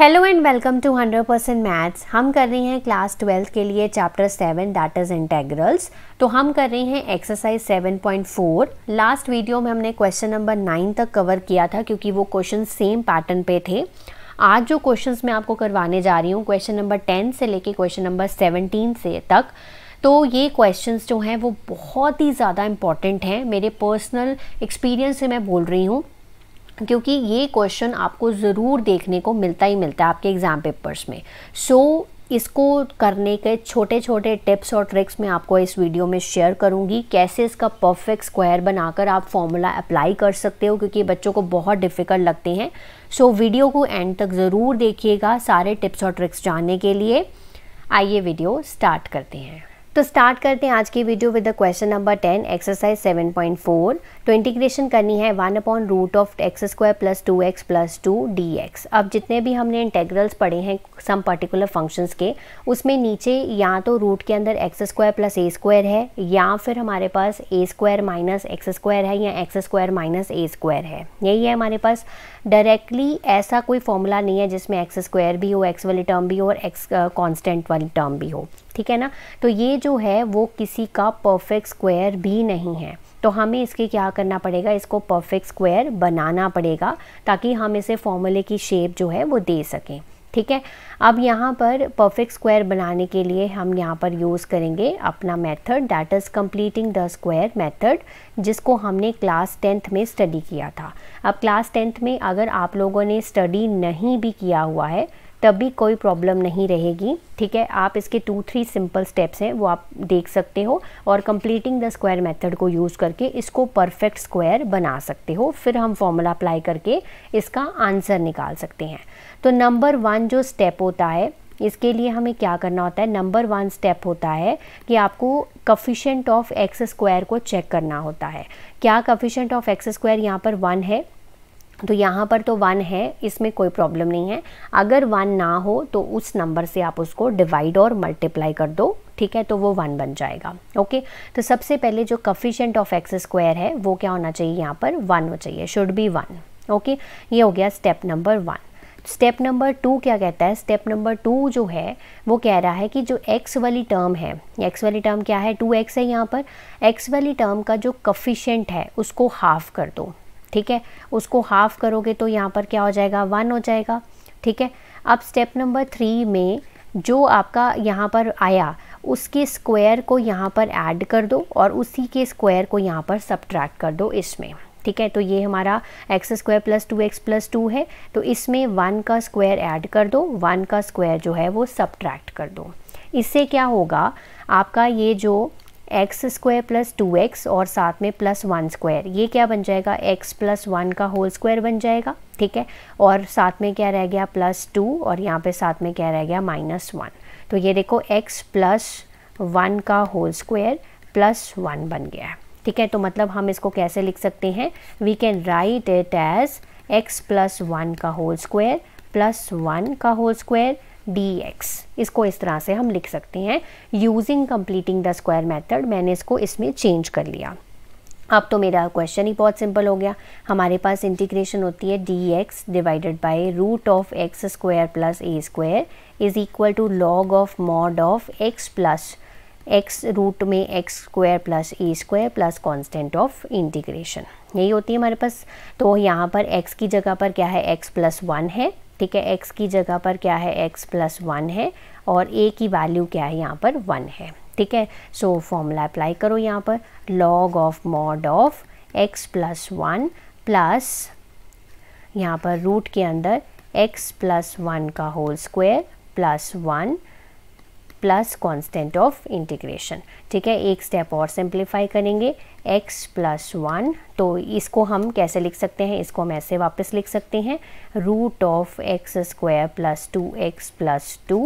Hello and welcome to 100% percent maths हम कर रहे हैं क्लास ट्वेल्थ के लिए chapter seven that is integrals तो हम कर रहे हैं एक्सरसाइज 7.4 लास्ट वीडियो में हमने क्वेश्चन नंबर नाइन तक कवर किया था क्योंकि वो क्वेश्चन सेम पैटर्न पे थे आज जो क्वेश्चंस मैं आपको करवाने जा रही हूँ क्वेश्चन नंबर टेन से लेके क्वेश्चन नंबर सेवनटीन से तक तो ये क्वेश्चंस जो हैं वो बहुत ही ज़्यादा इम्पॉर्टेंट हैं मेरे पर्सनल एक्सपीरियंस से मैं बोल रही हूँ क्योंकि ये क्वेश्चन आपको ज़रूर देखने को मिलता ही मिलता है आपके एग्ज़ाम पेपर्स में सो so, इसको करने के छोटे छोटे टिप्स और ट्रिक्स मैं आपको इस वीडियो में शेयर करूंगी कैसे इसका परफेक्ट स्क्वायर बनाकर आप फॉर्मूला अप्लाई कर सकते हो क्योंकि बच्चों को बहुत डिफ़िकल्ट लगते हैं सो so, वीडियो को एंड तक ज़रूर देखिएगा सारे टिप्स और ट्रिक्स जानने के लिए आइए वीडियो स्टार्ट करते हैं तो स्टार्ट करते हैं आज की video with the question number ten exercise seven point four तो इंटीग्रेशन करनी है one upon root of x square plus two x plus two d x अब जितने भी हमने इंटेग्रल्स पढ़े हैं सम पर्टिकुलर फंक्शंस के उसमें नीचे या तो रूट के अंदर x square plus a square है या फिर हमारे पास a square minus x square है या x square minus a square है यही है हमारे पास डायरेक्टली ऐसा कोई फॉर्मूला नहीं है जिसमें एक्स स्क्वायर भी हो एक्स वाली टर्म भी हो और एक्स कॉन्स्टेंट uh, वाली टर्म भी हो ठीक है ना तो ये जो है वो किसी का परफेक्ट स्क्वायर भी नहीं है तो हमें इसके क्या करना पड़ेगा इसको परफेक्ट स्क्वायर बनाना पड़ेगा ताकि हम इसे फॉर्मूले की शेप जो है वो दे सकें ठीक है अब यहाँ पर परफेक्ट स्क्वायर बनाने के लिए हम यहाँ पर यूज़ करेंगे अपना method that is completing the square method जिसको हमने क्लास टेंथ में स्टडी किया था अब क्लास टेंथ में अगर आप लोगों ने स्टडी नहीं भी किया हुआ है तभी कोई प्रॉब्लम नहीं रहेगी ठीक है आप इसके टू थ्री सिंपल स्टेप्स हैं वो आप देख सकते हो और कंप्लीटिंग द स्क्वायर मेथड को यूज़ करके इसको परफेक्ट स्क्वायर बना सकते हो फिर हम फॉर्मूला अप्लाई करके इसका आंसर निकाल सकते हैं तो नंबर वन जो स्टेप होता है इसके लिए हमें क्या करना होता है नंबर वन स्टेप होता है कि आपको कफिशेंट ऑफ एक्स स्क्वायर को चेक करना होता है क्या कफिशेंट ऑफ एक्स स्क्वायर यहाँ पर वन है तो यहाँ पर तो वन है इसमें कोई प्रॉब्लम नहीं है अगर वन ना हो तो उस नंबर से आप उसको डिवाइड और मल्टीप्लाई कर दो ठीक है तो वो वन बन जाएगा ओके तो सबसे पहले जो कफिशेंट ऑफ एक्स स्क्वायर है वो क्या होना चाहिए यहाँ पर वन होना चाहिए शुड बी वन ओके ये हो गया step number one step number two क्या कहता है स्टेप नंबर टू जो है वो कह रहा है कि जो एक्स वाली टर्म है एक्स वाली टर्म क्या है टू एक्स है यहाँ पर एक्स वाली टर्म का जो कफिशेंट है उसको हाफ कर दो ठीक है उसको हाफ़ करोगे तो यहाँ पर क्या हो जाएगा वन हो जाएगा ठीक है अब स्टेप नंबर थ्री में जो आपका यहाँ पर आया उसके स्क्वायर को यहाँ पर ऐड कर दो और उसी के स्क्वायर को यहाँ पर सब्ट्रैक्ट कर दो इसमें ठीक है तो ये हमारा x square plus two x plus two है तो इसमें वन का स्क्वायर ऐड कर दो वन का स्क्वायर जो है वो सब्ट्रैक्ट कर दो इससे क्या होगा आपका ये जो x square plus two x और साथ में प्लस वन स्क्वायर ये क्या बन जाएगा एक्स प्लस वन का होल स्क्वायर बन जाएगा ठीक है और साथ में क्या रह गया प्लस टू और यहाँ पे साथ में क्या रह गया माइनस वन तो ये देखो एक्स प्लस वन का होल स्क्वायर प्लस वन बन गया है ठीक है तो मतलब हम इसको कैसे लिख सकते हैं we can write it as x plus one का होल स्क्वायर प्लस वन का होल स्क्वायर डी एक्स इसको इस तरह से हम लिख सकते हैं using completing the square method मैंने इसको इसमें चेंज कर लिया अब तो मेरा क्वेश्चन ही बहुत सिंपल हो गया हमारे पास इंटीग्रेशन होती है d x divided by root of x square plus a square is equal to log of mod of x plus x root में x square plus a square plus constant of integration यही होती है हमारे पास तो यहाँ पर x की जगह पर क्या है एक्स प्लस वन है ठीक है एक्स की जगह पर क्या है एक्स प्लस वन है और ए की वैल्यू क्या है यहाँ पर वन है ठीक है सो फॉर्मूला अप्लाई करो यहाँ पर log of mod of x plus one plus यहाँ पर रूट के अंदर एक्स प्लस वन का whole square plus one plus constant of integration ठीक है एक स्टेप और सिंप्लीफाई करेंगे x प्लस वन तो इसको हम कैसे लिख सकते हैं इसको हम ऐसे वापस लिख सकते हैं root of x square plus two x plus two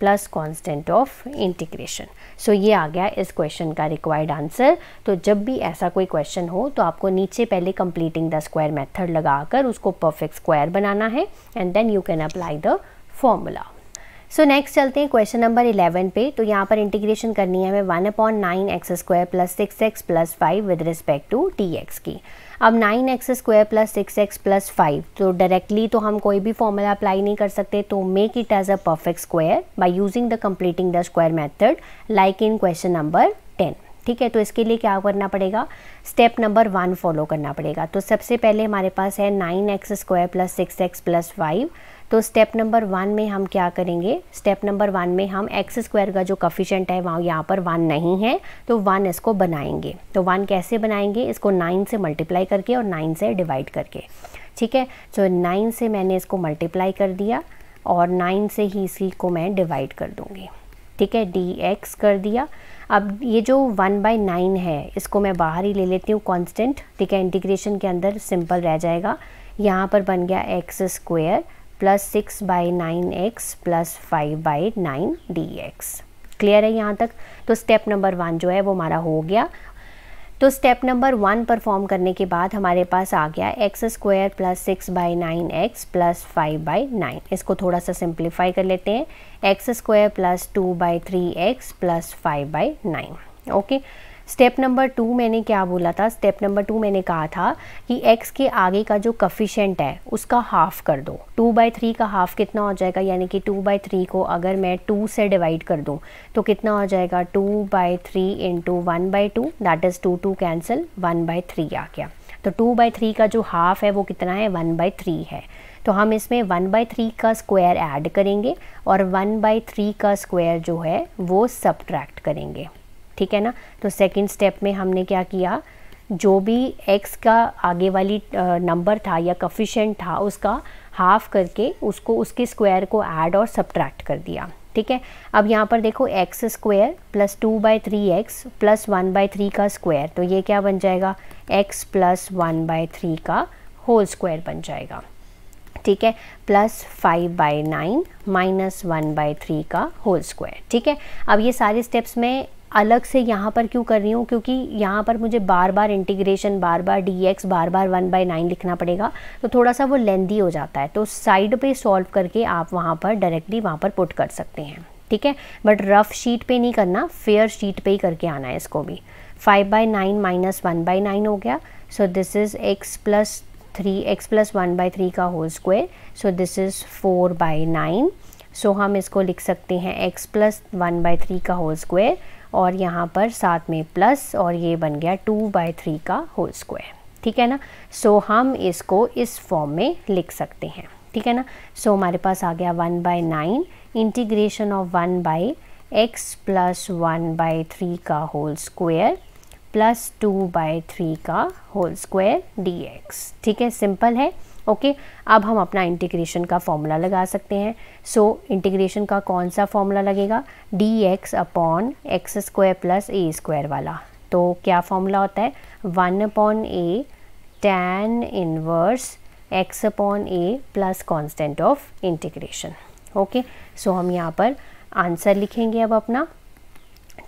plus constant of integration so ये आ गया इस क्वेश्चन का रिक्वायर्ड आंसर तो जब भी ऐसा कोई क्वेश्चन हो तो आपको नीचे पहले कंप्लीटिंग द स्क्वायर मेथड लगाकर उसको परफेक्ट स्क्वायर बनाना है and then you can apply the formula so so next चलते हैं क्वेश्चन नंबर इलेवन पे तो यहाँ पर इंटीग्रेशन करनी है हमें one upon nine x square plus six x plus five with respect to t x की अब nine x square plus six x plus five तो डायरेक्टली तो हम कोई भी फॉर्मूला अप्लाई नहीं कर सकते तो make it as a perfect square by using the completing the square method like in question number ten ठीक है तो इसके लिए क्या करना पड़ेगा स्टेप नंबर वन फॉलो करना पड़ेगा तो सबसे पहले हमारे पास है nine x square plus six x plus five तो स्टेप नंबर वन में हम क्या करेंगे स्टेप नंबर वन में हम एक्स स्क्वायर का जो कफिशेंट है वहाँ यहाँ पर वन नहीं है तो वन इसको बनाएंगे तो वन कैसे बनाएंगे इसको नाइन से मल्टीप्लाई करके और नाइन से डिवाइड करके ठीक है तो नाइन से मैंने इसको मल्टीप्लाई कर दिया और नाइन से ही इसी को मैं डिवाइड कर दूँगी ठीक है डी एक्स कर दिया अब ये जो वन बाई नाइन है इसको मैं बाहर ही ले लेती हूँ कांस्टेंट ठीक है इंटीग्रेशन के अंदर सिंपल रह जाएगा यहाँ पर बन गया x square plus six by nine x plus five by nine d x clear है यहाँ तक तो स्टेप नंबर वन जो है वो हमारा हो गया तो स्टेप नंबर वन परफॉर्म करने के बाद हमारे पास आ गया x square plus six by nine x plus five by nine इसको थोड़ा सा सिंप्लीफाई कर लेते हैं x square plus two by three x plus five by nine okay step number two मैंने क्या बोला था स्टेप नंबर टू मैंने कहा था कि एक्स के आगे का जो कफिशेंट है उसका हाफ कर दो टू बाई थ्री का हाफ कितना हो जाएगा यानी कि टू बाई थ्री को अगर मैं टू से डिवाइड कर दूँ तो कितना हो जाएगा two by three into one by two that is two two cancel one by three आ गया तो टू बाई थ्री का जो हाफ है वो कितना है वन बाई थ्री है तो हम इसमें वन बाई थ्री का स्क्वायर ऐड करेंगे और वन बाई थ्री का स्क्वायर जो है वो सब्ट्रैक्ट करेंगे ठीक है ना तो सेकंड स्टेप में हमने क्या किया जो भी एक्स का आगे वाली नंबर था या कफिशेंट था उसका हाफ करके उसको उसके स्क्वायर को ऐड और सब्ट्रैक्ट कर दिया ठीक है अब यहाँ पर देखो x square plus two by three x plus one by three का स्क्वायर तो ये क्या बन जाएगा x plus one by three का होल स्क्वायर बन जाएगा ठीक है plus five by nine minus one by three का होल स्क्वायर ठीक है अब ये सारे स्टेप्स में अलग से यहाँ पर क्यों कर रही हूँ क्योंकि यहाँ पर मुझे बार बार इंटीग्रेशन बार बार डी एक्स बार बार वन बाई नाइन लिखना पड़ेगा तो थोड़ा सा वो लेंदी हो जाता है तो साइड पे सॉल्व करके आप वहाँ पर डायरेक्टली वहाँ पर पुट कर सकते हैं ठीक है बट रफ शीट पे नहीं करना फेयर शीट पे ही करके आना है इसको भी five by nine minus one by nine हो गया so this is x plus three x plus one by three का whole square so this is four by nine so हम इसको लिख सकते हैं x plus one by three का whole square और यहाँ पर साथ में प्लस और ये बन गया टू बाई थ्री का होल स्क्वायर ठीक है ना सो so, हम इसको इस फॉर्म में लिख सकते हैं ठीक है ना सो so, हमारे पास आ गया one by nine integration of one by x plus one by three का whole square plus two by three का होल स्क्वायर डी ठीक है सिंपल है ओके अब हम अपना इंटीग्रेशन का फॉर्मूला लगा सकते हैं सो so, इंटीग्रेशन का कौन सा फॉर्मूला लगेगा d x upon x square plus a square वाला तो क्या फॉर्मूला होता है one upon a tan inverse x upon a plus constant of integration okay so हम यहाँ पर आंसर लिखेंगे अब अपना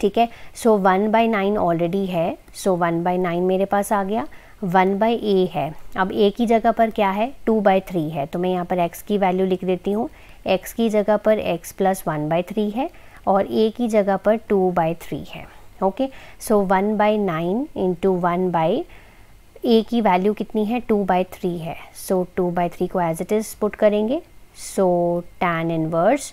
ठीक है so one by nine already है सो वन बाई नाइन मेरे पास आ गया वन बाई ए है अब ए की जगह पर क्या है टू बाई थ्री है तो मैं यहाँ पर एक्स की वैल्यू लिख देती हूँ एक्स की जगह पर x plus one by three है और ए की जगह पर टू बाई थ्री है okay so one by nine into one by a की वैल्यू कितनी है टू बाई थ्री है सो टू बाई थ्री को एज इट इज़ पुट करेंगे so tan inverse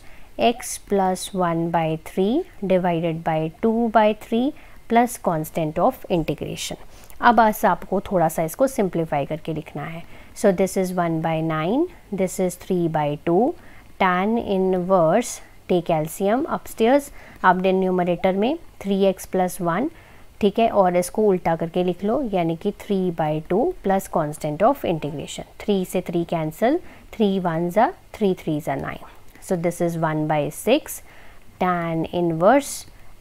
x plus one by three divided by two by three plus constant of integration अब बस आपको थोड़ा सा इसको सिंप्लीफाई करके लिखना है so this is one by nine this is three by two tan inverse take calcium upstairs आप डेन न्यूमरेटर में थ्री एक्स प्लस वन ठीक है और इसको उल्टा करके लिख लो यानी कि three by two plus constant of integration three से थ्री कैंसिल थ्री वन ज़ा थ्री थ्री ज़ा nine so this is one by six tan inverse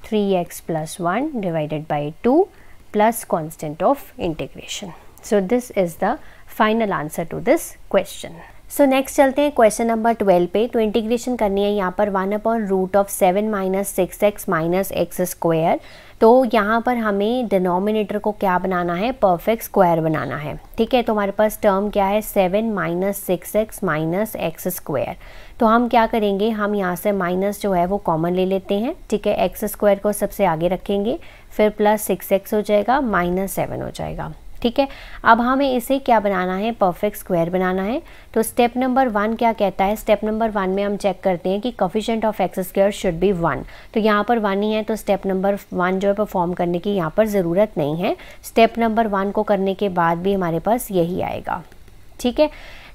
three x plus one divided by two plus constant of integration. So this is the final answer to this question so next चलते हैं question number twelve पे तो integration करनी है यहाँ पर one upon root of seven minus six x minus x square तो यहाँ पर हमें डिनोमिनेटर को क्या बनाना है परफेक्ट स्क्वायर बनाना है ठीक है तो हमारे पास टर्म क्या है seven minus six x minus x square तो हम क्या करेंगे हम यहाँ से माइनस जो है वो कॉमन ले लेते हैं ठीक है एक्स स्क्वायर को सबसे आगे रखेंगे फिर प्लस सिक्स एक्स हो जाएगा माइनस सेवन हो जाएगा ठीक है अब हमें इसे क्या बनाना है परफेक्ट स्क्वायर बनाना है तो स्टेप नंबर वन क्या कहता है स्टेप नंबर वन में हम चेक करते हैं कि coefficient of x square should be one तो यहाँ पर वन ही है तो स्टेप नंबर वन जो है परफॉर्म करने की यहाँ पर ज़रूरत नहीं है स्टेप नंबर वन को करने के बाद भी हमारे पास यही आएगा ठीक है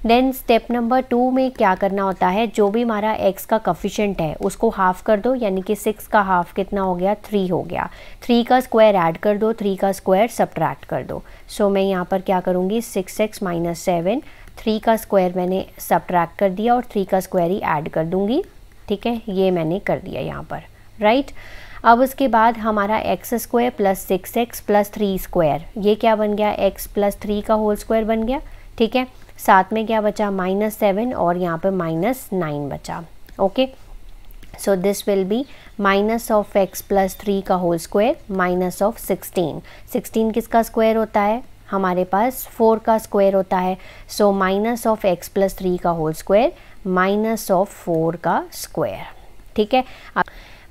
देन स्टेप नंबर टू में क्या करना होता है जो भी हमारा एक्स का कफिशेंट है उसको हाफ़ कर दो यानी कि सिक्स का हाफ कितना हो गया थ्री हो गया थ्री का स्क्वायर ऐड कर दो थ्री का स्क्वायर सब्ट्रैक्ट कर दो सो so, मैं यहाँ पर क्या करूँगी six x minus seven three का स्क्वायर मैंने सब्ट्रैक्ट कर दिया और थ्री का स्क्वायर ही ऐड कर दूँगी ठीक है ये मैंने कर दिया यहाँ पर राइट right? अब उसके बाद हमारा x square plus six x plus three square ये क्या बन गया एक्स प्लस थ्री का होल स्क्वायर बन गया ठीक है साथ में क्या बचा माइनस सेवन और यहाँ पर माइनस नाइन बचा okay so this will be minus of x plus three का whole square minus of sixteen sixteen किसका स्क्वायर होता है हमारे पास फोर का स्क्वायर होता है so minus of x plus three का whole square minus of four का स्क्वायर ठीक है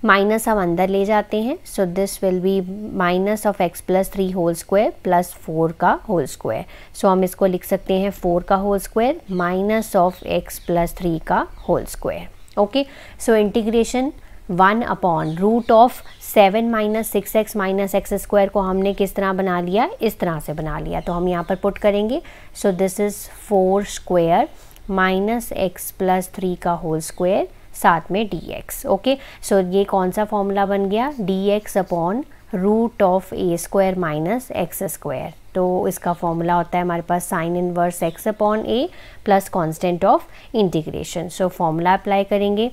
माइनस हम अंदर ले जाते हैं so this will be minus of x plus three whole square plus four का होल स्क्वायर सो हम इसको लिख सकते हैं फोर का whole square minus of x plus three का whole square okay so integration one upon root of seven minus six x minus x square को हमने किस तरह बना लिया इस तरह से बना लिया तो हम यहाँ पर पुट करेंगे so this is four square minus x plus three का होल स्क्वायर साथ में डी एक्स ओके सो ये कौन सा फॉर्मूला बन गया d x upon root of a square minus x square तो इसका फॉर्मूला होता है हमारे पास sine inverse x upon a plus constant of integration so formula apply करेंगे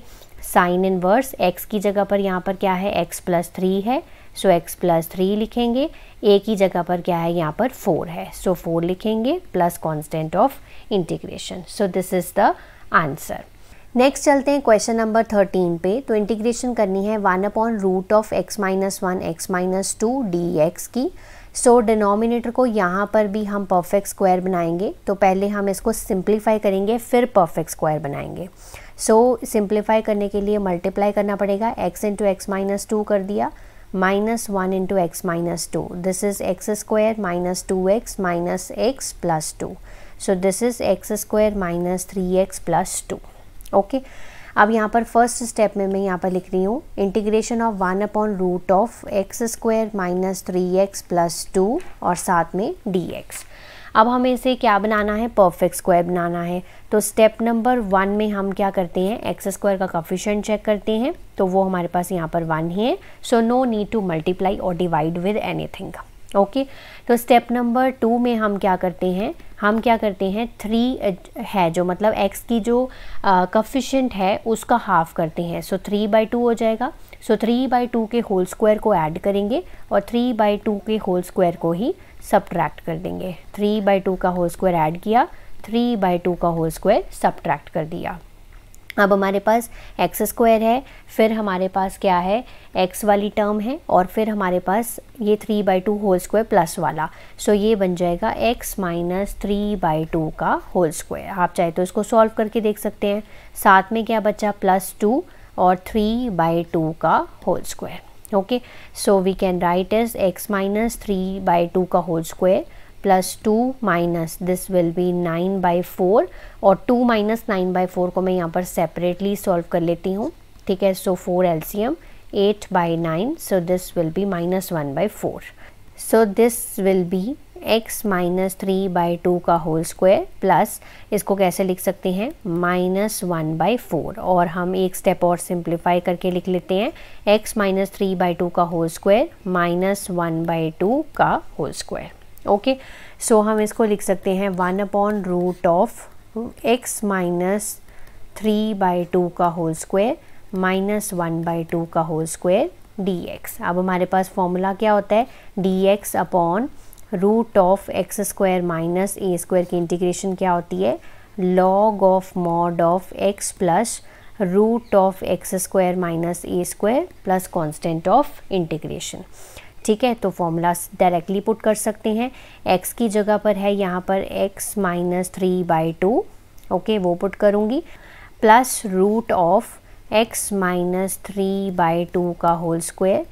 साइन इनवर्स एक्स की जगह पर यहाँ पर क्या है एक्स प्लस थ्री है सो एक्स प्लस थ्री लिखेंगे ए की जगह पर क्या है यहाँ पर फोर है सो so, फोर लिखेंगे plus constant of integration so this is the answer next चलते हैं क्वेश्चन नंबर थर्टीन पे तो इंटीग्रेशन करनी है one upon root of x minus one x minus two d x की सो so, डिनोमिनेटर को यहाँ पर भी हम परफेक्ट स्क्वायर बनाएंगे तो पहले हम इसको सिंप्लीफाई करेंगे फिर परफेक्ट स्क्वायर बनाएंगे सो so, सिंप्लीफाई करने के लिए मल्टीप्लाई करना पड़ेगा x into x minus two कर दिया minus one into x minus two this is x square minus two x minus x plus two so this is x square minus three x plus two okay अब यहाँ पर first step में मैं यहाँ पर लिख रही हूँ integration of one upon root of x square minus three x plus two और साथ में डी एक्स अब हमें इसे क्या बनाना है परफेक्ट स्क्वायर बनाना है तो स्टेप नंबर वन में हम क्या करते हैं एक्स स्क्वायर का कॉफिशेंट चेक करते हैं तो वो हमारे पास यहाँ पर वन ही है so no need to multiply और डिवाइड विद एनीथिंग ओके तो स्टेप नंबर टू में हम क्या करते हैं हम क्या करते हैं थ्री uh, है जो मतलब एक्स की जो कफिशेंट uh, है उसका हाफ करते हैं सो थ्री बाई टू हो जाएगा सो थ्री बाई टू के होल स्क्वायर को ऐड करेंगे और थ्री बाई टू के होल स्क्वायर को ही सब्ट्रैक्ट कर देंगे थ्री बाई टू का होल स्क्वायर ऐड किया थ्री बाई टू का होल स्क्वायर सब्ट्रैक्ट कर दिया अब हमारे पास एक्स स्क्वायर है फिर हमारे पास क्या है एक्स वाली टर्म है और फिर हमारे पास ये three by two whole square plus वाला सो ये बन जाएगा x minus three by two का होल स्क्वायर आप चाहे तो इसको सॉल्व करके देख सकते हैं साथ में क्या बचा प्लस टू और थ्री बाई टू का whole square okay so we can write is x minus three by two का whole square plus two minus this will be nine by four और two minus nine by four को मैं यहाँ पर separately solve कर लेती हूँ ठीक है so four LCM eight by nine so this will be minus one by four so this will be x minus three by two का होल स्क्वायर प्लस इसको कैसे लिख सकते हैं माइनस वन बाई फोर और हम एक स्टेप और सिंप्लीफाई करके लिख लेते हैं x minus three by two का whole square minus one by two का होल स्क्वायर ओके सो हम इसको लिख सकते हैं one upon root of x minus three by two का whole square minus one by two का होल स्क्वायर डी एक्स अब हमारे पास फॉर्मूला क्या होता है d x upon root of x square minus a square की इंटीग्रेशन क्या होती है log of mod of x plus root of x square minus a square plus constant of integration ठीक है तो फॉर्मूला डायरेक्टली पुट कर सकते हैं एक्स की जगह पर है यहाँ पर x minus three by two okay वो पुट करूँगी plus root of x minus three by two का whole square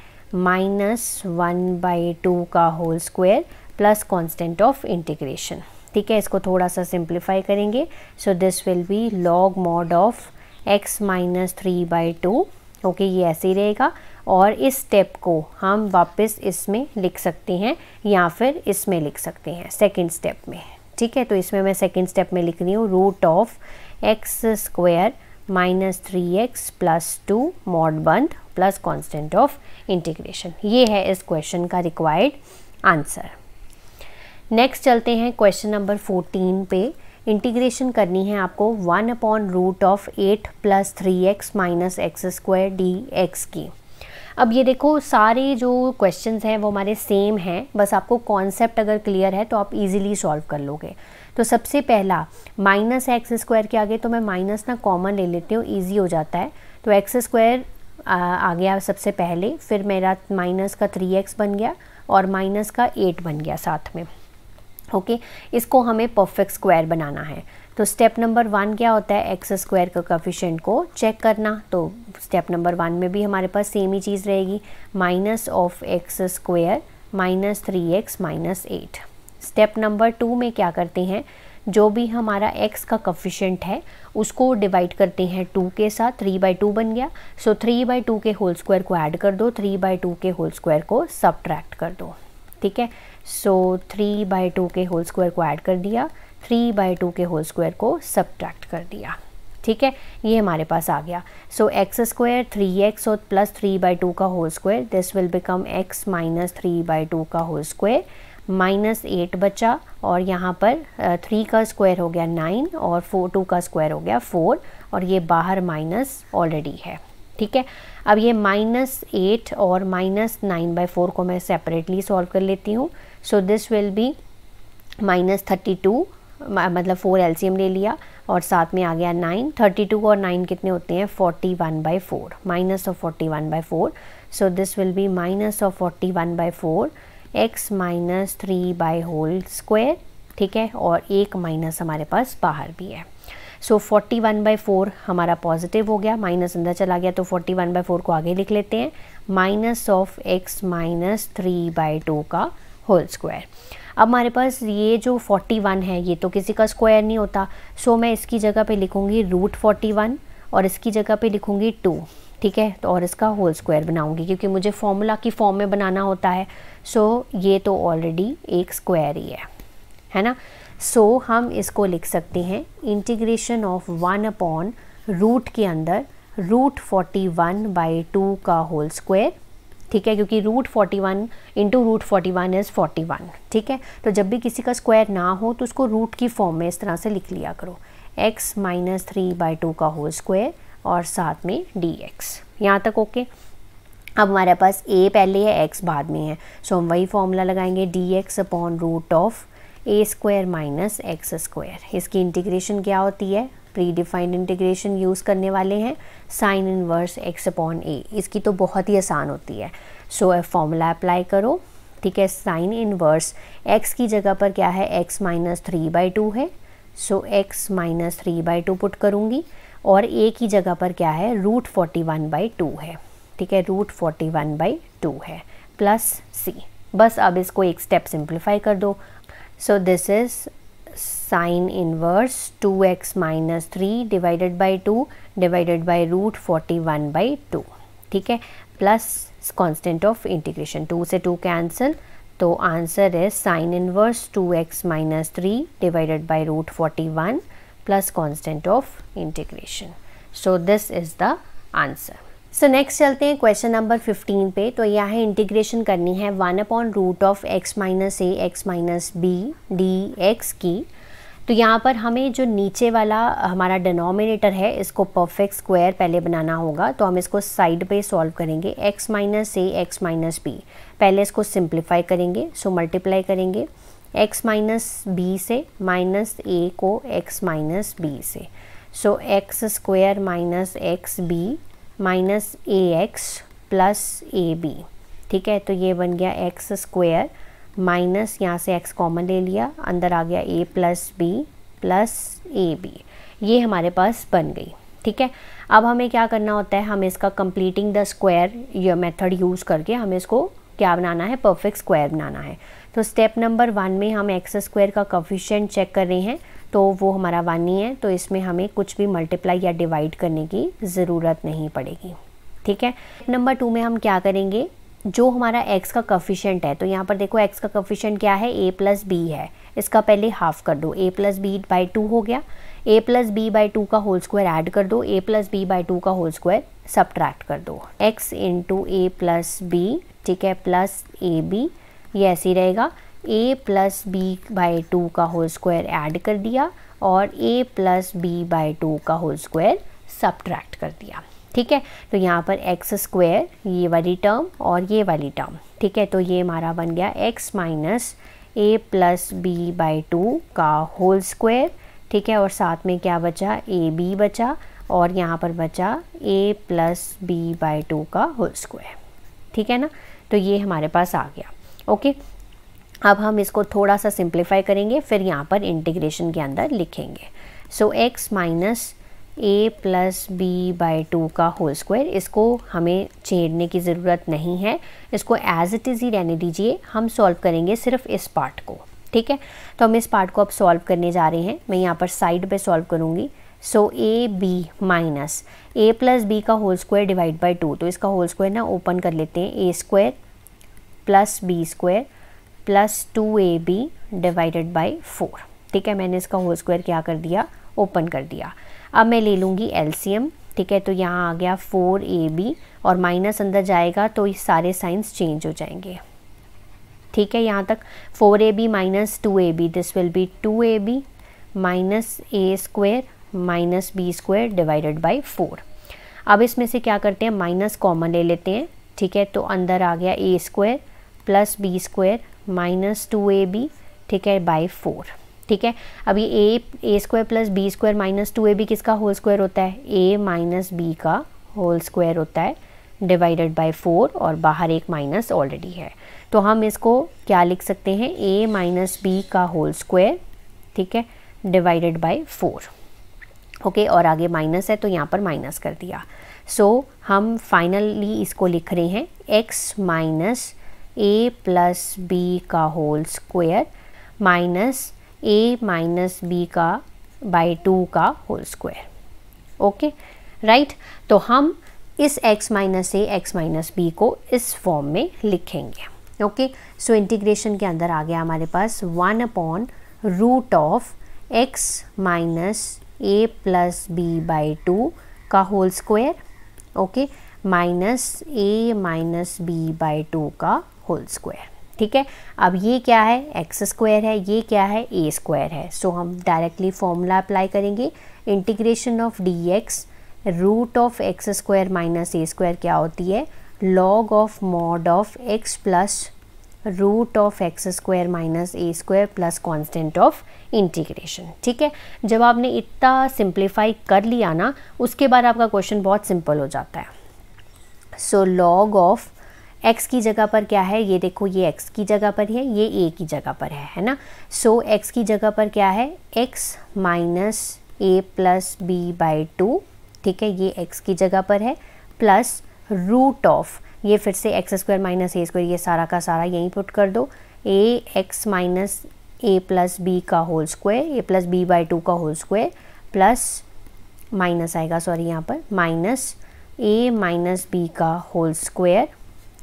minus one by two का whole square plus constant of integration ठीक है इसको थोड़ा सा सिंप्लीफाई करेंगे so this will be log mod of x minus three by two okay ये ऐसे ही रहेगा और इस स्टेप को हम वापस इसमें लिख सकते हैं या फिर इसमें लिख सकते हैं सेकेंड स्टेप में ठीक है तो इसमें मैं सेकेंड स्टेप में लिख रही हूँ root of x square minus three x plus two mod बंद प्लस कॉन्स्टेंट ऑफ इंटीग्रेशन ये है इस क्वेश्चन का रिक्वायर्ड आंसर नेक्स्ट चलते हैं क्वेश्चन नंबर फोर्टीन पे इंटीग्रेशन करनी है आपको one upon root of eight plus three x minus x square d x की अब ये देखो सारे जो क्वेश्चंस हैं वो हमारे सेम हैं बस आपको कॉन्सेप्ट अगर क्लियर है तो आप इजीली सॉल्व कर लोगे तो सबसे पहला माइनस एक्स स्क्वायर के आगे तो मैं माइनस ना कॉमन ले लेती हूँ ईजी हो जाता है तो एक्स स्क्वायर आ गया सबसे पहले फिर मेरा माइनस का थ्री एक्स बन गया और माइनस का एट बन गया साथ में ओके okay? इसको हमें परफेक्ट स्क्वायर बनाना है तो स्टेप नंबर वन क्या होता है एक्स स्क्वायर का कफिशेंट को चेक करना तो स्टेप नंबर वन में भी हमारे पास सेम ही चीज़ रहेगी minus of x square minus three x minus eight step number two में क्या करते हैं जो भी हमारा x का कफिशेंट है उसको डिवाइड करते हैं टू के साथ थ्री बाई टू बन गया सो थ्री बाई टू के होल स्क्वायर को ऐड कर दो थ्री बाई टू के होल स्क्वायर को सब्ट्रैक्ट कर दो ठीक है सो थ्री बाई टू के होल स्क्वायर को ऐड कर दिया थ्री बाई टू के होल स्क्वायर को सब्ट्रैक्ट कर दिया ठीक है ये हमारे पास आ गया so x square three x और प्लस थ्री बाई टू का whole square this will become x minus three by two का होल स्क्वायर माइनस एट बचा और यहाँ पर थ्री का स्क्वायर हो गया नाइन और फोर टू का स्क्वायर हो गया फोर और ये बाहर माइनस ऑलरेडी है ठीक है अब ये माइनस एट और माइनस नाइन बाई फोर को मैं सेपरेटली सॉल्व कर लेती हूँ so this will be minus thirty two मतलब फ़ोर एलसीएम ले लिया और साथ में आ गया नाइन थर्टी टू और नाइन कितने होते हैं forty one by four minus of forty one by four so this will be minus of forty one by four x minus three by whole square ठीक है और एक माइनस हमारे पास बाहर भी है so forty one by four हमारा positive हो गया माइनस अंदर चला गया तो फोर्टी वन बाई फोर को आगे लिख लेते हैं minus of x minus three by two का होल स्क्वायर अब हमारे पास ये जो 41 है ये तो किसी का स्क्वायर नहीं होता सो मैं इसकी जगह पे लिखूँगी रूट फोर्टी और इसकी जगह पे लिखूँगी टू ठीक है तो और इसका होल स्क्वायर बनाऊँगी क्योंकि मुझे फॉर्मूला की फॉर्म में बनाना होता है सो ये तो ऑलरेडी एक स्क्वायर ही है है ना सो so, हम इसको लिख सकते हैं integration of one upon root के अंदर root forty one by two का होल स्क्वायर ठीक है क्योंकि root forty one into root forty one is forty one ठीक है तो जब भी किसी का स्क्वायर ना हो तो उसको रूट की फॉर्म में इस तरह से लिख लिया करो x minus three by two का होल स्क्वायर और साथ में डी एक्स यहाँ तक ओके अब हमारे पास ए पहले है एक्स बाद में है सो हम वही फॉर्मूला लगाएंगे d x upon root of a square minus x square इसकी इंटीग्रेशन क्या होती है प्री डिफाइंड इंटीग्रेशन यूज़ करने वाले हैं sine inverse x upon a इसकी तो बहुत ही आसान होती है सो so, फॉर्मूला अप्लाई करो ठीक है साइन इनवर्स एक्स की जगह पर क्या है x minus three by two है so x minus three by two put करूँगी और ए की जगह पर क्या है root forty one by two है ठीक है root forty one by two है प्लस सी बस अब इसको एक स्टेप सिंप्लीफाई कर दो so this is sine inverse 2x minus 3 divided by 2 divided by root 41 by 2 ठीक है plus constant of integration 2 से 2 cancel तो answer is sine inverse 2x minus 3 divided by root 41 plus constant of integration so this is the answer so next चलते हैं question number 15 पे तो यहाँ है इंटीग्रेशन करनी है one upon root of x minus a x minus b d x की तो यहाँ पर हमें जो नीचे वाला हमारा डिनोमिनेटर है इसको परफेक्ट स्क्वायर पहले बनाना होगा तो हम इसको साइड पे सॉल्व करेंगे x minus a x minus b पहले इसको सिंप्लीफाई करेंगे सो मल्टीप्लाई करेंगे x माइनस बी से माइनस ए को x माइनस बी से so x square minus x b minus a x plus a b ठीक है तो ये बन गया एक्स स्क्वेयर माइनस यहाँ से एक्स कॉमन ले लिया अंदर आ गया a plus b plus a b ये हमारे पास बन गई ठीक है अब हमें क्या करना होता है हमें इसका कंप्लीटिंग द स्क्वायर ये मेथड यूज़ करके हमें इसको क्या बनाना है परफेक्ट स्क्वायर बनाना है तो स्टेप नंबर वन में हम एक्स स्क्वायर का कोफिशिएंट चेक कर रहे हैं तो वो हमारा वन ही है तो इसमें हमें कुछ भी मल्टीप्लाई या डिवाइड करने की ज़रूरत नहीं पड़ेगी ठीक है नंबर टू में हम क्या करेंगे जो हमारा एक्स का कफिशेंट है तो यहाँ पर देखो एक्स का कफिशेंट क्या है ए प्लस बी है इसका पहले हाफ कर दो a plus b by two हो गया a plus b by two का होल स्क्वायर ऐड कर दो a plus b by two का होल स्क्वायर सब्ट्रैक्ट कर दो x into a plus b ठीक है प्लस ए बी ये ऐसे ही रहेगा a plus b by two का होल स्क्वायर ऐड कर दिया और a plus b by two का होल स्क्वायर सब्ट्रैक्ट कर दिया ठीक है तो यहाँ पर एक्स स्क्वायर ये वाली टर्म और ये वाली टर्म ठीक है तो ये हमारा बन गया x minus a plus b by two का होल स्क्वायर ठीक है और साथ में क्या बचा ए बी बचा और यहाँ पर बचा a plus b by two का होल स्क्वायर ठीक है ना तो ये हमारे पास आ गया ओके अब हम इसको थोड़ा सा सिंप्लीफाई करेंगे फिर यहाँ पर इंटीग्रेशन के अंदर लिखेंगे so x minus a plus b by two का होल स्क्वायर इसको हमें छेड़ने की ज़रूरत नहीं है इसको एज इट इज़ ही रहने दीजिए हम सॉल्व करेंगे सिर्फ इस पार्ट को ठीक है तो हम इस पार्ट को अब सॉल्व करने जा रहे हैं मैं यहाँ पर साइड पे सॉल्व करूँगी so a b minus a plus b का whole square divide by two तो इसका होल स्क्वायर ना ओपन कर लेते हैं a square plus b square plus two a b divided by four ठीक है मैंने इसका होल स्क्वायर क्या कर दिया ओपन कर दिया अब मैं ले लूँगी एल ठीक है तो यहाँ आ गया फोर ए बी और माइनस अंदर जाएगा तो ये सारे साइंस चेंज हो जाएंगे ठीक है यहाँ तक four a b minus two a b this will be two a b minus a square minus b square divided by four अब इसमें से क्या करते हैं माइनस कॉमन ले लेते हैं ठीक है तो अंदर आ गया a square plus b square minus two a b ठीक है बाई फोर ठीक है अब ये a a square plus b square minus two a b किसका होल स्क्वायर होता है ए माइनस बी का होल स्क्वायर होता है डिवाइडेड बाय फोर और बाहर एक माइनस ऑलरेडी है तो हम इसको क्या लिख सकते हैं ए माइनस बी का होल स्क्वायर ठीक है डिवाइडेड बाय फोर ओके और आगे माइनस है तो यहाँ पर माइनस कर दिया सो so, हम फाइनली इसको लिख रहे हैं x minus a plus b का whole square minus a minus b का बाय टू का होल स्क्वायर ओके राइट तो हम इस x minus a x minus b को इस फॉर्म में लिखेंगे ओके सो इंटीग्रेशन के अंदर आ गया हमारे पास one upon root of x minus a plus b by two का whole square okay minus a minus b by two का होल स्क्वायर ठीक है अब ये क्या है एक्स स्क्वायर है ये क्या है ए स्क्वायर है सो हम डायरेक्टली फॉर्मूला अप्लाई करेंगे integration of d x root of x square minus a square क्या होती है log of mod of x plus root of x square minus a square plus constant of integration ठीक है जब आपने इतना simplify कर लिया ना उसके बाद आपका क्वेश्चन बहुत सिंपल हो जाता है सो लॉग ऑफ एक्स की जगह पर क्या है ये देखो ये एक्स की जगह पर है ये ए की जगह पर है है ना सो so, एक्स की जगह पर क्या है x minus a plus b by two ठीक है ये एक्स की जगह पर है प्लस रूट ऑफ ये फिर से x square minus a square ये सारा का सारा यहीं पुट कर दो a x minus a plus b का whole square a plus b by two का होल स्क्वायर प्लस माइनस आएगा सॉरी यहाँ पर माइनस ए माइनस बी का होल स्क्वायर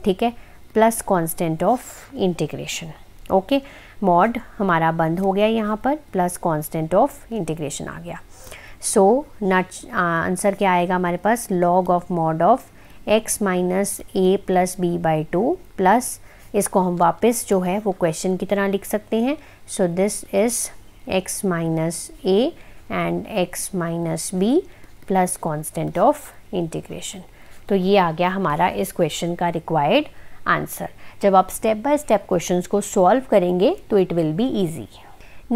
ठीक है plus constant of integration okay mod हमारा बंद हो गया यहाँ पर प्लस कांस्टेंट ऑफ इंटीग्रेशन आ गया सो नच आंसर क्या आएगा हमारे पास log of mod of x minus a plus b by two plus इसको हम वापस जो है वो क्वेश्चन की तरह लिख सकते हैं so this is x minus a and x minus b plus constant of integration तो ये आ गया हमारा इस क्वेश्चन का रिक्वायर्ड आंसर जब आप स्टेप बाय स्टेप क्वेश्चंस को सॉल्व करेंगे तो it will be easy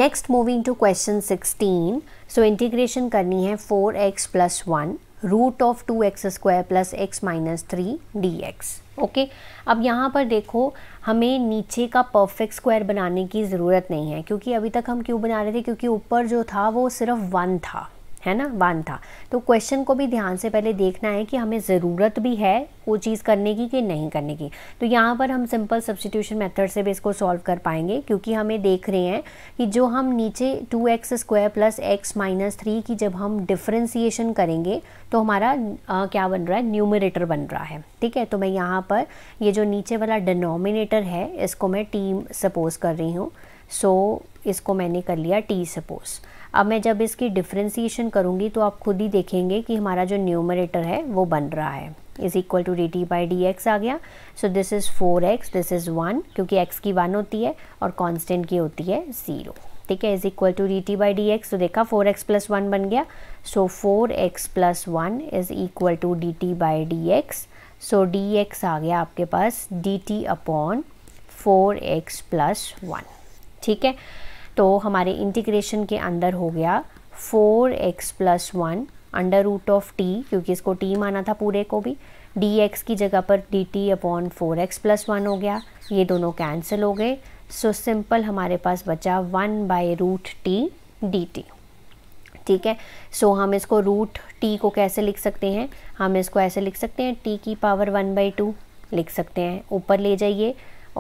next moving to question 16 so integration करनी है 4x x plus one root of two x square plus x minus three d x okay अब यहाँ पर देखो हमें नीचे का परफेक्ट स्क्वायर बनाने की ज़रूरत नहीं है क्योंकि अभी तक हम क्यों बना रहे थे क्योंकि ऊपर जो था वो सिर्फ वन था है ना वन था तो क्वेश्चन को भी ध्यान से पहले देखना है कि हमें ज़रूरत भी है वो चीज़ करने की कि नहीं करने की तो यहाँ पर हम सिंपल सब्सटीट्यूशन मेथड से भी इसको सॉल्व कर पाएंगे क्योंकि हमें देख रहे हैं कि जो हम नीचे two x square plus x minus three की जब हम डिफ्रेंसीशन करेंगे तो हमारा आ, क्या बन रहा है न्यूमिनेटर बन रहा है ठीक है तो मैं यहाँ पर ये जो नीचे वाला डिनोमिनेटर है इसको मैं टीम सपोज़ कर रही हूँ सो so, इसको मैंने कर लिया टी सपोज़ अब मैं जब इसकी डिफ्रेंसीशन करूँगी तो आप खुद ही देखेंगे कि हमारा जो न्यूमरेटर है वो बन रहा है is equal to d t by d x आ गया so this is four x this is one क्योंकि एक्स की वन होती है और कॉन्स्टेंट की होती है ज़ीरो ठीक है is equal to d t by d x तो देखा फोर एक्स प्लस वन बन गया so four x plus one is equal to d t by d x so d x आ गया आपके पास d t upon four x plus one ठीक है तो हमारे इंटीग्रेशन के अंदर हो गया four x plus one under root of t क्योंकि इसको टी माना था पूरे को भी डी एक्स की जगह पर d t upon four x plus one हो गया ये दोनों कैंसिल हो गए सो सिंपल हमारे पास बचा one by root t d t ठीक है सो so, हम इसको रूट टी को कैसे लिख सकते हैं हम इसको ऐसे लिख सकते हैं टी की पावर वन बाई टू लिख सकते हैं ऊपर ले जाइए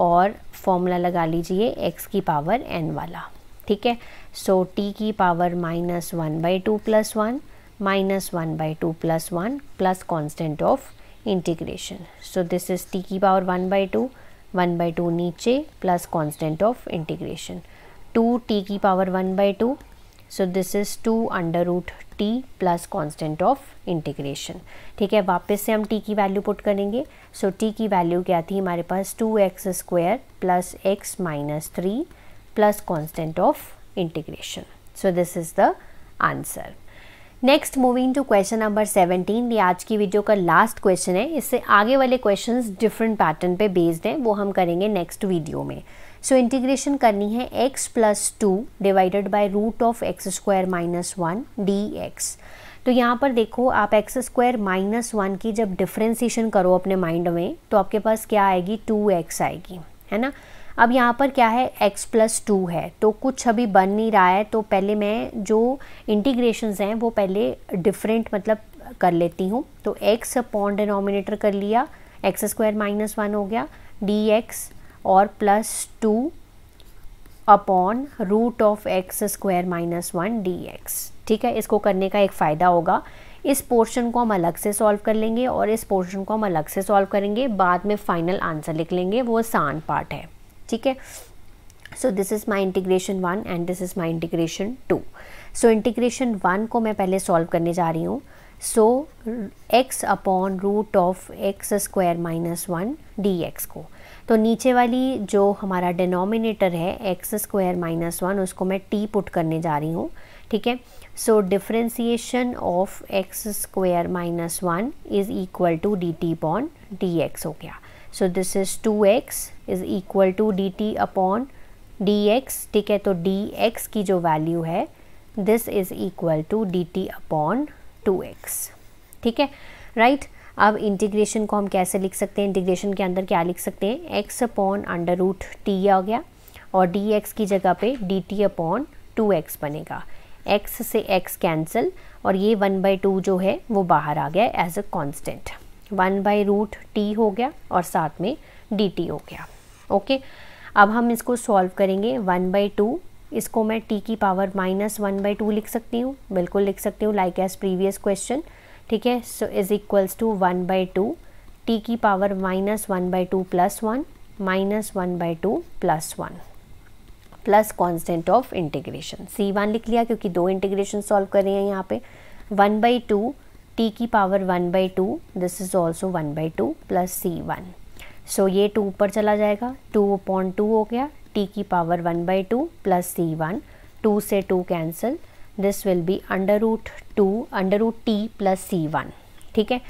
और फॉर्मूला लगा लीजिए एक्स की पावर एन वाला ठीक है सो टी की power minus one by two plus one minus one by two plus one plus constant of integration so this is t की power one by two one by two नीचे plus constant of integration two t की power one by two so this is two under root t plus constant of integration ठीक है वापस से हम T की value put करेंगे so so, t की वैल्यू क्या थी हमारे पास two x square plus x minus three plus constant of integration. So, this is the answer. Next moving to question number 17 ये आज की वीडियो का लास्ट क्वेश्चन है इससे आगे वाले क्वेश्चंस डिफरेंट पैटर्न पे बेस्ड हैं वो हम करेंगे नेक्स्ट वीडियो में सो so, इंटीग्रेशन करनी है x plus two divided by root of x square minus one d x तो यहाँ पर देखो आप एक्स स्क्वायर माइनस वन की जब डिफ्रेंसीशन करो अपने माइंड में तो आपके पास क्या आएगी टू एक्स आएगी है ना अब यहाँ पर क्या है x प्लस टू है तो कुछ अभी बन नहीं रहा है तो पहले मैं जो इंटीग्रेशंस हैं वो पहले डिफरेंट मतलब कर लेती हूँ तो x अपॉन डिनोमिनेटर कर लिया एक्स स्क्वायर माइनस वन हो गया डी एक्स और plus two upon root of x square minus one d x ठीक है इसको करने का एक फ़ायदा होगा इस पोर्शन को हम अलग से सॉल्व कर लेंगे और इस पोर्शन को हम अलग से सॉल्व करेंगे बाद में फाइनल आंसर लिख लेंगे वो आसान पार्ट है ठीक है so this is my integration one and this is my integration two so integration one को मैं पहले सॉल्व करने जा रही हूँ so x upon root of x square minus one d x को तो नीचे वाली जो हमारा डिनोमिनेटर है एक्स स्क्वायर माइनस वन उसको मैं टी पुट करने जा रही हूँ ठीक है so differentiation of x square minus one is equal to d t upon d x हो गया so this is two x is equal to d t upon d x ठीक है तो डी एक्स की जो वैल्यू है this is equal to d t upon two x ठीक है राइट अब इंटीग्रेशन को हम कैसे लिख सकते हैं इंटीग्रेशन के अंदर क्या लिख सकते हैं x upon under root t आ गया और डी एक्स की जगह पे d t upon two x बनेगा एक्स से एक्स कैंसिल और ये वन बाई टू जो है वो बाहर आ गया as a constant one by root t हो गया और साथ में डी टी हो गया ओके अब हम इसको सॉल्व करेंगे वन बाई टू इसको मैं टी की power minus one by two लिख सकती हूँ बिल्कुल लिख सकती हूँ लाइक एज प्रीवियस क्वेश्चन ठीक है so is equals to one by two t की power minus one by two plus one minus one by two plus one plus constant of integration c one लिख लिया क्योंकि दो integration solve कर रहे हैं यहाँ पे वन बाई टू t की power one by two this is also one by two plus c one so ये टू ऊपर चला जाएगा टू अपॉन टू हो गया t की power one by two plus c one two से two cancel this will be under root two under root t plus c one ठीक है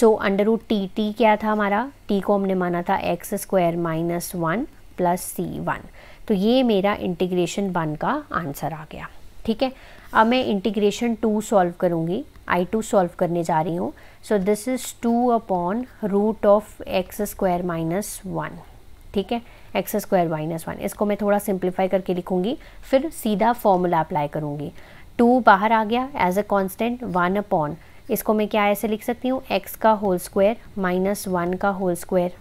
so under root t t क्या था हमारा t को हमने माना था x square minus one plus c one तो ये मेरा इंटीग्रेशन वन का आंसर आ गया ठीक है अब मैं इंटीग्रेशन टू सॉल्व करूँगी आई टू सॉल्व करने जा रही हूँ so this is two upon root of x square minus one ठीक है एक्स स्क्वायर माइनस वन इसको मैं थोड़ा सिंप्लीफाई करके लिखूँगी फिर सीधा फॉर्मूला अप्लाई करूँगी टू बाहर आ गया as a constant one upon इसको मैं क्या ऐसे लिख सकती हूँ एक्स का होल स्क्वायर माइनस वन का होल स्क्वायर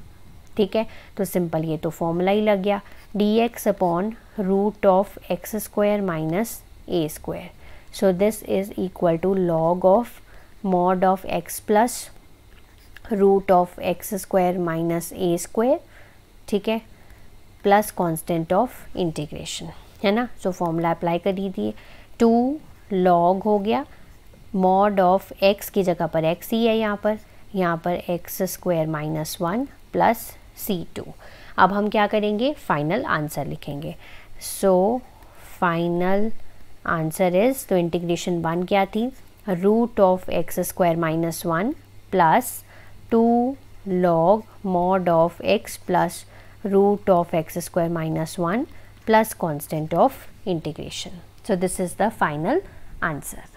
ठीक है तो सिंपल ये तो फॉर्मूला ही लग गया d x upon root of x square minus a square. So this is equal to log of mod of x plus root of x square minus a square ठीक है प्लस कांस्टेंट ऑफ इंटीग्रेशन है ना सो formula apply कर दीजिए to log हो गया mod of x की जगह पर एक्स ही है यहाँ पर यहाँ पर x square minus one plus c two अब हम क्या करेंगे फाइनल आंसर लिखेंगे सो फाइनल आंसर इज तो इंटीग्रेशन वन क्या थी root of x square minus one plus two log mod of x plus root of x square minus one plus constant of integration so this is the final answer